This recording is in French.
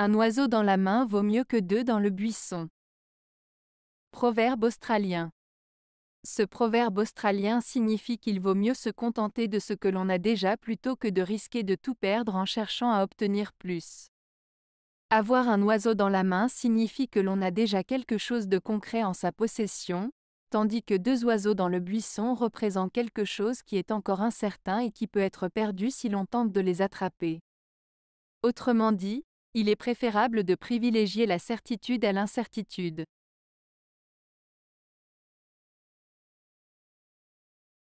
Un oiseau dans la main vaut mieux que deux dans le buisson. Proverbe australien. Ce proverbe australien signifie qu'il vaut mieux se contenter de ce que l'on a déjà plutôt que de risquer de tout perdre en cherchant à obtenir plus. Avoir un oiseau dans la main signifie que l'on a déjà quelque chose de concret en sa possession, tandis que deux oiseaux dans le buisson représentent quelque chose qui est encore incertain et qui peut être perdu si l'on tente de les attraper. Autrement dit, il est préférable de privilégier la certitude à l'incertitude.